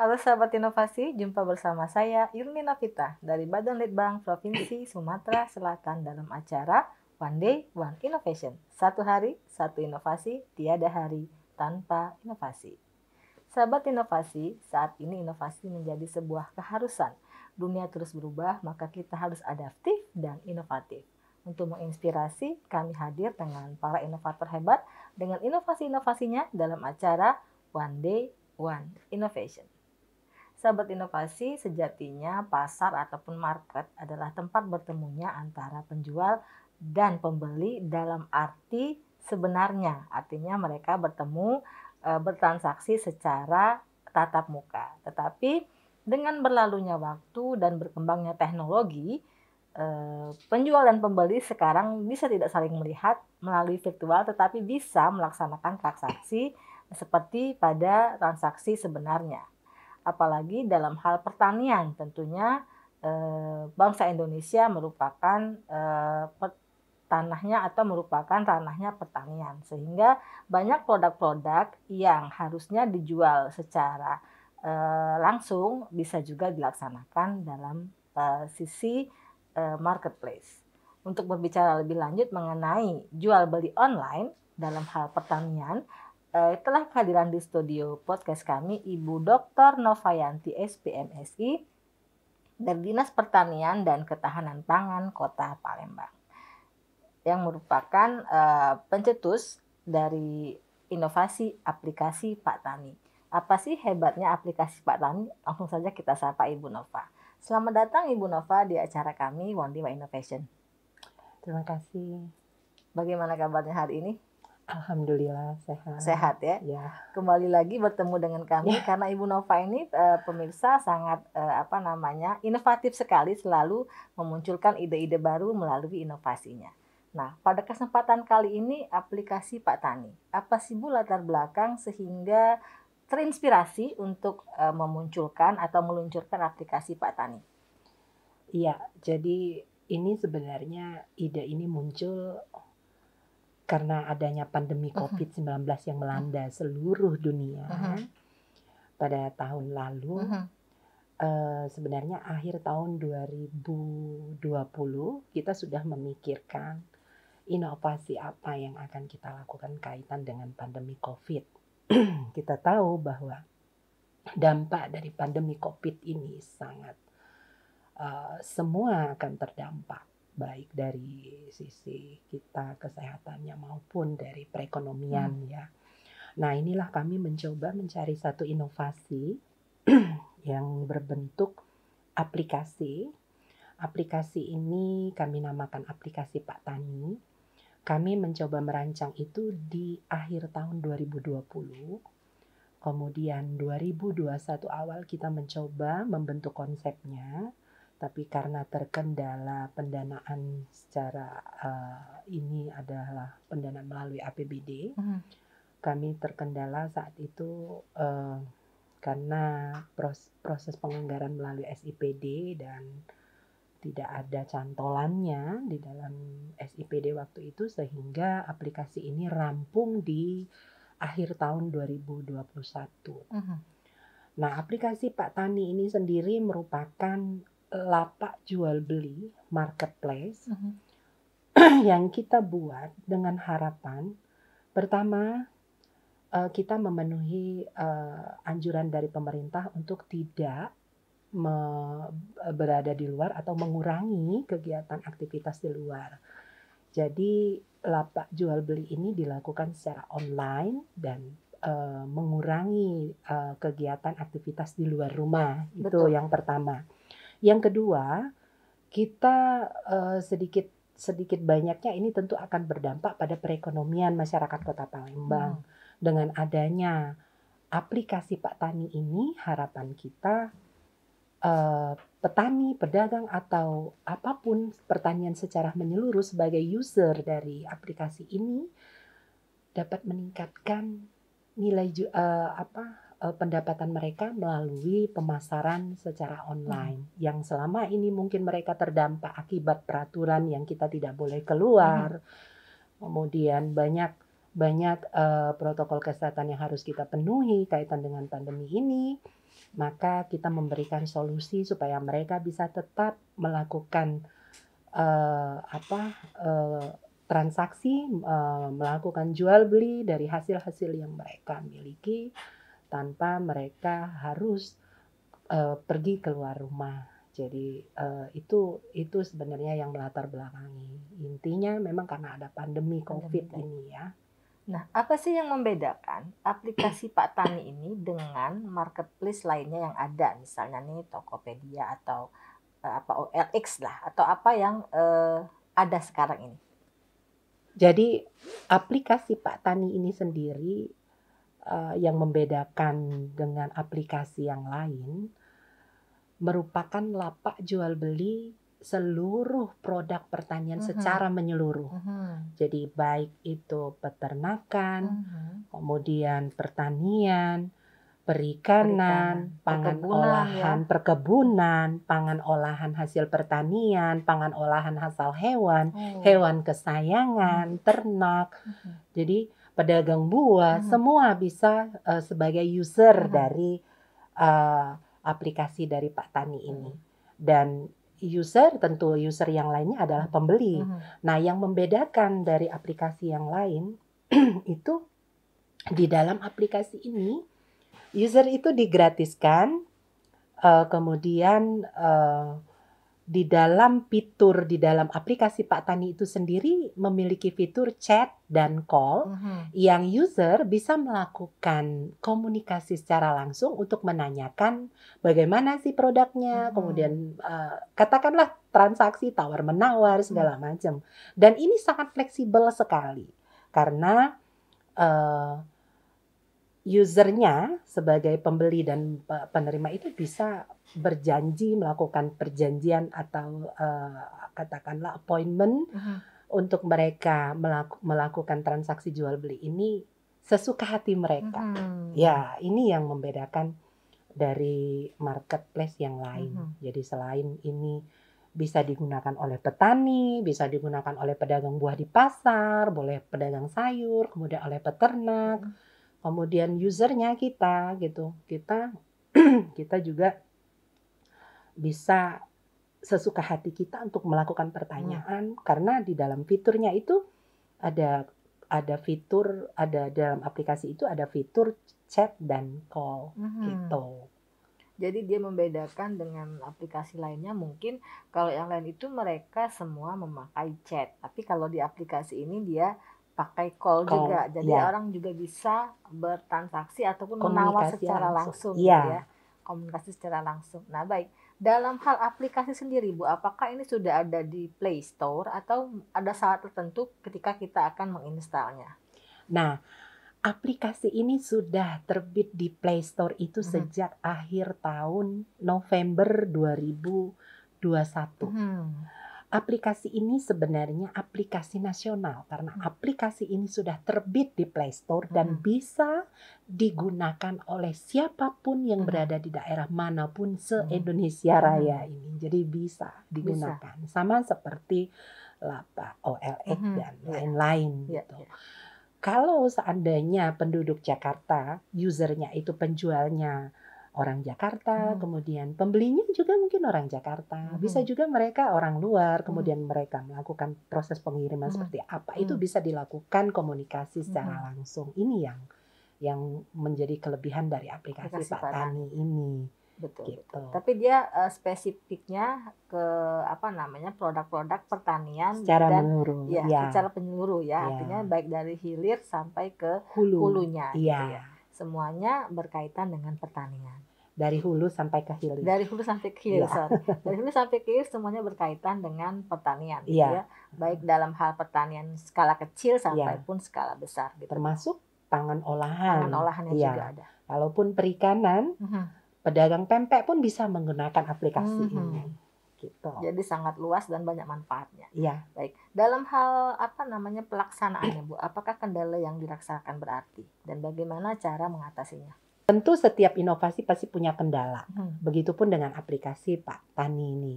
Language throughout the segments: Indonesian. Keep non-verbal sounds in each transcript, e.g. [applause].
Halo sahabat inovasi, jumpa bersama saya Irni Novita dari Badan Litbang Provinsi Sumatera Selatan dalam acara One Day One Innovation. Satu hari, satu inovasi, tiada hari tanpa inovasi. Sahabat inovasi, saat ini inovasi menjadi sebuah keharusan. Dunia terus berubah, maka kita harus adaptif dan inovatif. Untuk menginspirasi, kami hadir dengan para inovator hebat dengan inovasi-inovasinya dalam acara One Day One Innovation. Sahabat inovasi, sejatinya pasar ataupun market adalah tempat bertemunya antara penjual dan pembeli dalam arti sebenarnya. Artinya mereka bertemu e, bertransaksi secara tatap muka. Tetapi dengan berlalunya waktu dan berkembangnya teknologi, e, penjual dan pembeli sekarang bisa tidak saling melihat melalui virtual tetapi bisa melaksanakan transaksi seperti pada transaksi sebenarnya apalagi dalam hal pertanian tentunya eh, bangsa Indonesia merupakan eh, tanahnya atau merupakan tanahnya pertanian sehingga banyak produk-produk yang harusnya dijual secara eh, langsung bisa juga dilaksanakan dalam eh, sisi eh, marketplace. Untuk berbicara lebih lanjut mengenai jual beli online dalam hal pertanian, uh, eh, telah kehadiran di studio podcast kami Ibu Dr. Novayanti SPMSI dari Dinas Pertanian dan Ketahanan Pangan Kota Palembang yang merupakan uh, pencetus dari inovasi aplikasi Pak Tani. Apa sih hebatnya aplikasi Pak Tani? Langsung saja kita sapa Ibu Nova. Selamat datang Ibu Nova di acara kami One Innovation. Terima kasih. Bagaimana kabarnya hari ini? Alhamdulillah sehat. Sehat ya. ya. Kembali lagi bertemu dengan kami ya. karena Ibu Nova ini uh, pemirsa sangat uh, apa namanya inovatif sekali selalu memunculkan ide-ide baru melalui inovasinya. Nah, pada kesempatan kali ini aplikasi Pak Tani. Apa sih Bu latar belakang sehingga terinspirasi untuk uh, memunculkan atau meluncurkan aplikasi Pak Tani? Iya, jadi ini sebenarnya ide ini muncul karena adanya pandemi COVID-19 uh -huh. yang melanda seluruh dunia uh -huh. pada tahun lalu, uh -huh. uh, sebenarnya akhir tahun 2020 kita sudah memikirkan inovasi apa yang akan kita lakukan kaitan dengan pandemi COVID. [clears throat] kita tahu bahwa dampak dari pandemi COVID ini sangat uh, semua akan terdampak baik dari sisi kita kesehatannya maupun dari perekonomian hmm. ya. Nah, inilah kami mencoba mencari satu inovasi [clears throat] yang berbentuk aplikasi. Aplikasi ini kami namakan aplikasi Pak Tani. Kami mencoba merancang itu di akhir tahun 2020. Kemudian 2021 awal kita mencoba membentuk konsepnya tapi karena terkendala pendanaan secara uh, ini adalah pendanaan melalui APBD, hmm. kami terkendala saat itu uh, karena pros proses penganggaran melalui SIPD dan tidak ada cantolannya di dalam SIPD waktu itu sehingga aplikasi ini rampung di akhir tahun 2021. Mm -hmm. Nah, aplikasi Pak Tani ini sendiri merupakan lapak jual beli marketplace uh-huh. [clears throat] yang kita buat dengan harapan pertama eh, kita memenuhi eh, anjuran dari pemerintah untuk tidak me eh, berada di luar atau mengurangi kegiatan aktivitas di luar. Jadi lapak jual beli ini dilakukan secara online dan uh, mengurangi uh, kegiatan aktivitas di luar rumah. Itu yang pertama. Yang kedua, kita uh, sedikit sedikit banyaknya ini tentu akan berdampak pada perekonomian masyarakat Kota Palembang. Hmm. Dengan adanya aplikasi Pak Tani ini, harapan kita uh, petani, pedagang atau apapun pertanian secara menyeluruh sebagai user dari aplikasi ini dapat meningkatkan nilai uh, apa Eh, pendapatan mereka melalui pemasaran secara online hmm. yang selama ini mungkin mereka terdampak akibat peraturan yang kita tidak boleh keluar. Hmm. Kemudian banyak banyak uh, protokol kesehatan yang harus kita penuhi kaitan dengan pandemi ini. Maka kita memberikan solusi supaya mereka bisa tetap melakukan uh, apa uh, transaksi uh, melakukan jual beli dari hasil-hasil yang mereka miliki tanpa mereka harus uh, pergi keluar rumah. Jadi uh, itu itu sebenarnya yang melatar belakangi. Intinya memang karena ada pandemi Covid pandemi. ini ya. Nah, apa sih yang membedakan aplikasi Pak Tani ini dengan marketplace lainnya yang ada? Misalnya nih Tokopedia atau uh, apa OLX oh, lah atau apa yang uh, ada sekarang ini. Jadi aplikasi Pak Tani ini sendiri Eh, yang membedakan dengan aplikasi yang lain merupakan lapak jual beli seluruh produk pertanian uh mm-hmm. -huh. secara menyeluruh. Uh mm-hmm. -huh. Jadi baik itu peternakan, uh mm-hmm. -huh. kemudian pertanian, perikanan, perikanan pangan perkebunan, ya. olahan, ya. perkebunan, pangan olahan hasil pertanian, pangan olahan hasil hewan, oh. hewan kesayangan, ternak. Uh -huh. Jadi pedagang buah, hmm. semua bisa uh, sebagai user hmm. dari uh, aplikasi dari Pak Tani ini. Hmm. Dan user tentu user yang lainnya adalah pembeli. Hmm. Nah, yang membedakan dari aplikasi yang lain [clears throat] itu di dalam aplikasi ini user itu digratiskan, uh, kemudian uh, di dalam fitur di dalam aplikasi Pak Tani itu sendiri memiliki fitur chat dan call mm -hmm. yang user bisa melakukan komunikasi secara langsung untuk menanyakan bagaimana sih produknya, mm -hmm. kemudian uh, katakanlah transaksi tawar menawar mm-hmm. segala macam. Dan ini sangat fleksibel sekali karena uh, usernya sebagai pembeli dan penerima itu bisa berjanji melakukan perjanjian atau uh, katakanlah appointment uh-huh. untuk mereka melaku- melakukan transaksi jual beli ini sesuka hati mereka. Uh-huh. Ya, ini yang membedakan dari marketplace yang lain. Uh-huh. Jadi selain ini bisa digunakan oleh petani, bisa digunakan oleh pedagang buah di pasar, boleh pedagang sayur, kemudian oleh peternak. Uh-huh kemudian usernya kita gitu kita [clears throat] kita juga bisa sesuka hati kita untuk melakukan pertanyaan hmm. karena di dalam fiturnya itu ada ada fitur ada dalam aplikasi itu ada fitur chat dan call hmm. gitu. Jadi dia membedakan dengan aplikasi lainnya mungkin kalau yang lain itu mereka semua memakai chat, tapi kalau di aplikasi ini dia pakai call, call juga. Jadi yeah. orang juga bisa bertransaksi ataupun menawar secara langsung, langsung ya. ya. Komunikasi secara langsung. Nah, baik. Dalam hal aplikasi sendiri, Bu, apakah ini sudah ada di Play Store atau ada saat tertentu ketika kita akan menginstalnya? Nah, aplikasi ini sudah terbit di Play Store itu hmm. sejak akhir tahun November 2021. Hmm aplikasi ini sebenarnya aplikasi nasional karena hmm. aplikasi ini sudah terbit di Play Store dan hmm. bisa digunakan oleh siapapun yang hmm. berada di daerah manapun se-Indonesia hmm. hmm. Raya ini. Jadi bisa digunakan. Bisa. Sama seperti lapa OLX hmm. dan ya. lain-lain ya. gitu. Ya. Kalau seandainya penduduk Jakarta, usernya itu penjualnya orang Jakarta, hmm. kemudian pembelinya juga mungkin orang Jakarta, hmm. bisa juga mereka orang luar, hmm. kemudian hmm. mereka melakukan proses pengiriman hmm. seperti apa hmm. itu bisa dilakukan komunikasi secara hmm. langsung. Ini yang yang menjadi kelebihan dari aplikasi, aplikasi Pak Tani ini. Betul, gitu. betul. Tapi dia uh, spesifiknya ke apa namanya produk-produk pertanian secara dan menyeluruh. Ya, ya, secara penyeluruh ya. ya. Artinya baik dari hilir sampai ke Hulu. hulunya. Iya. Gitu ya semuanya berkaitan dengan pertanian dari hulu sampai ke hilir. Dari hulu sampai ke hilir, ya. Dari hulu sampai ke hilir semuanya berkaitan dengan pertanian, Gitu iya. ya. Baik dalam hal pertanian skala kecil sampai ya. pun skala besar. Gitu. Termasuk pangan olahan. Pangan olahan yang iya. juga ada. Walaupun perikanan, uh mhm. -huh. pedagang pempek pun bisa menggunakan aplikasi uh mhm. -huh. ini. Gitu. Jadi sangat luas dan banyak manfaatnya. Iya. Baik. Dalam hal apa namanya pelaksanaannya Bu, apakah kendala yang dirasakan berarti dan bagaimana cara mengatasinya? Tentu setiap inovasi pasti punya kendala. Hmm. Begitupun dengan aplikasi Pak Tani ini.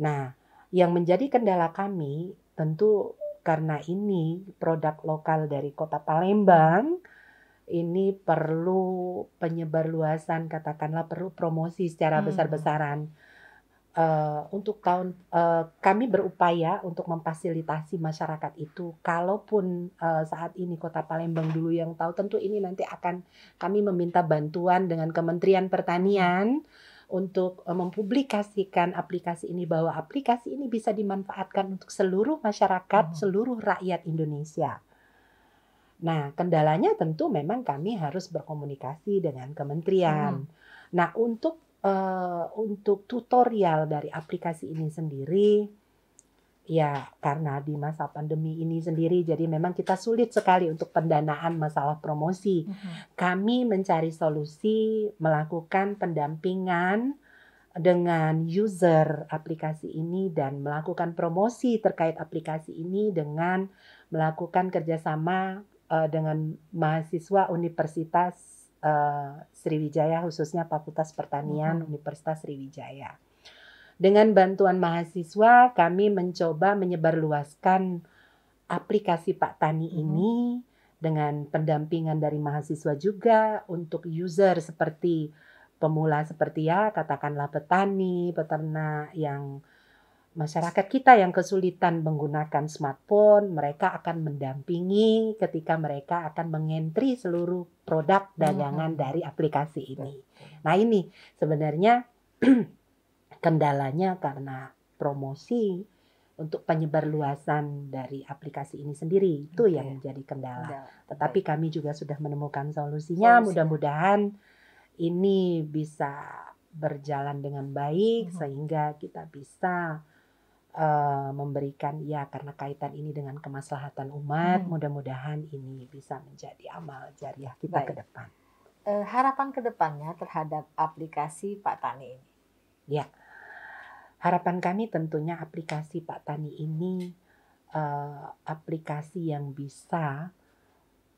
Nah, yang menjadi kendala kami tentu karena ini produk lokal dari kota Palembang ini perlu penyebar luasan katakanlah perlu promosi secara hmm. besar-besaran uh, untuk tahun uh, kami berupaya untuk memfasilitasi masyarakat itu. Kalaupun uh, saat ini Kota Palembang dulu yang tahu, tentu ini nanti akan kami meminta bantuan dengan Kementerian Pertanian untuk mempublikasikan aplikasi ini bahwa aplikasi ini bisa dimanfaatkan untuk seluruh masyarakat, hmm. seluruh rakyat Indonesia. Nah, kendalanya tentu memang kami harus berkomunikasi dengan kementerian. Hmm. Nah, untuk uh, untuk tutorial dari aplikasi ini sendiri ya karena di masa pandemi ini sendiri jadi memang kita sulit sekali untuk pendanaan masalah promosi. Uh mm-hmm. -huh. Kami mencari solusi melakukan pendampingan dengan user aplikasi ini dan melakukan promosi terkait aplikasi ini dengan melakukan kerjasama uh, dengan mahasiswa Universitas uh, Sriwijaya khususnya Fakultas Pertanian hmm. Universitas Sriwijaya. Dengan bantuan mahasiswa kami mencoba menyebarluaskan aplikasi Pak Tani hmm. ini dengan pendampingan dari mahasiswa juga untuk user seperti pemula seperti ya katakanlah petani, peternak yang masyarakat kita yang kesulitan menggunakan smartphone, mereka akan mendampingi ketika mereka akan mengentri seluruh produk hmm, dagangan hmm. dari aplikasi ini. Nah, ini sebenarnya [clears throat] kendalanya karena promosi untuk penyebar luasan dari aplikasi ini sendiri itu okay. yang menjadi kendala. Tetapi kami juga sudah menemukan solusinya. solusinya. Mudah-mudahan ini bisa berjalan dengan baik hmm. sehingga kita bisa Eh, memberikan ya karena kaitan ini dengan kemaslahatan umat, hmm. mudah-mudahan ini bisa menjadi amal jariah kita Baik. Eh, ke depan. Uh, harapan kedepannya terhadap aplikasi Pak Tani ini. Ya. Harapan kami tentunya aplikasi Pak Tani ini uh, aplikasi yang bisa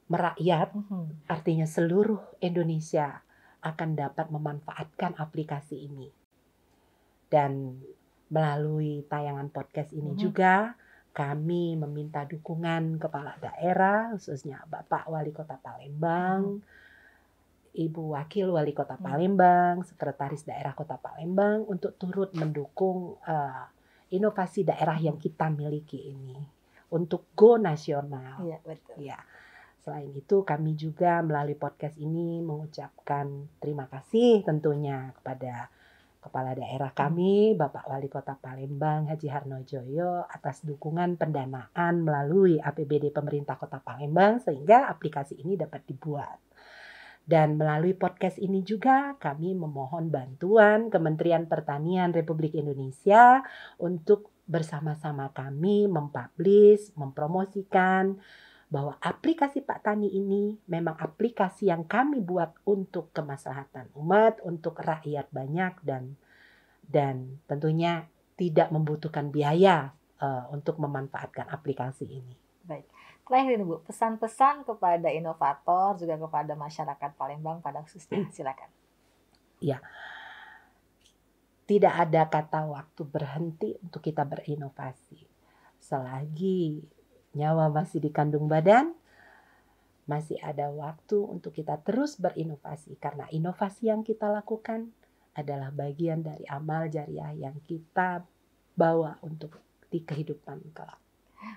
merakyat, hmm artinya seluruh Indonesia akan dapat memanfaatkan aplikasi ini. Dan Melalui tayangan podcast ini hmm. juga kami meminta dukungan kepala daerah khususnya Bapak Wali Kota Palembang, hmm. Ibu Wakil Wali Kota mm-hmm. Palembang, Sekretaris Daerah Kota Palembang untuk turut mendukung uh, inovasi daerah yang mm-hmm. kita miliki ini untuk go nasional. Ya, betul. Ya. Selain itu, kami juga melalui podcast ini mengucapkan terima kasih tentunya kepada Kepala Daerah hmm. kami, Bapak Wali Kota Palembang Haji Harnojoyo atas dukungan pendanaan melalui APBD Pemerintah Kota Palembang sehingga aplikasi ini dapat dibuat. Dan melalui podcast ini juga kami memohon bantuan Kementerian Pertanian Republik Indonesia untuk bersama-sama kami mempublish, mempromosikan, bahwa aplikasi Pak Tani ini memang aplikasi yang kami buat untuk kemaslahatan umat, untuk rakyat banyak dan dan tentunya tidak membutuhkan biaya uh, untuk memanfaatkan aplikasi ini. Baik. Terakhir ini Bu, pesan-pesan kepada inovator juga kepada masyarakat Palembang pada khususnya hmm. silakan. Ya. Tidak ada kata waktu berhenti untuk kita berinovasi. Selagi nyawa masih di kandung badan, masih ada waktu untuk kita terus berinovasi karena inovasi yang kita lakukan adalah bagian dari amal jariah yang kita bawa untuk di kehidupan kelak.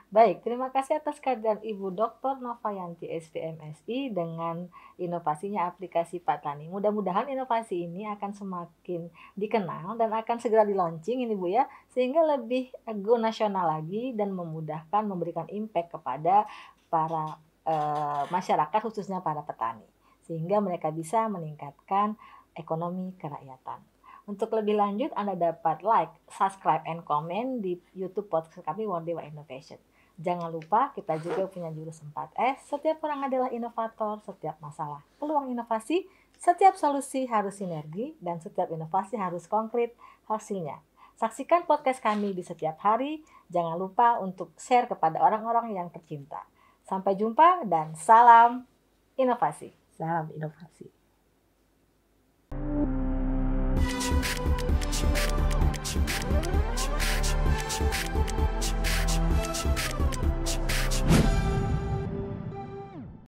Baik, terima kasih atas kehadiran Ibu Dr. Novayanti SPMSI dengan inovasinya aplikasi Pak Tani. Mudah-mudahan inovasi ini akan semakin dikenal dan akan segera dilaunching ini Bu ya, sehingga lebih go nasional lagi dan memudahkan memberikan impact kepada para e, masyarakat khususnya para petani sehingga mereka bisa meningkatkan ekonomi kerakyatan. Untuk lebih lanjut, Anda dapat like, subscribe, and comment di YouTube podcast kami One Day One Innovation. Jangan lupa kita juga punya jurus 4S, setiap orang adalah inovator, setiap masalah peluang inovasi, setiap solusi harus sinergi, dan setiap inovasi harus konkret hasilnya. Saksikan podcast kami di setiap hari, jangan lupa untuk share kepada orang-orang yang tercinta. Sampai jumpa dan salam inovasi. Salam inovasi. Ch -ch -ch.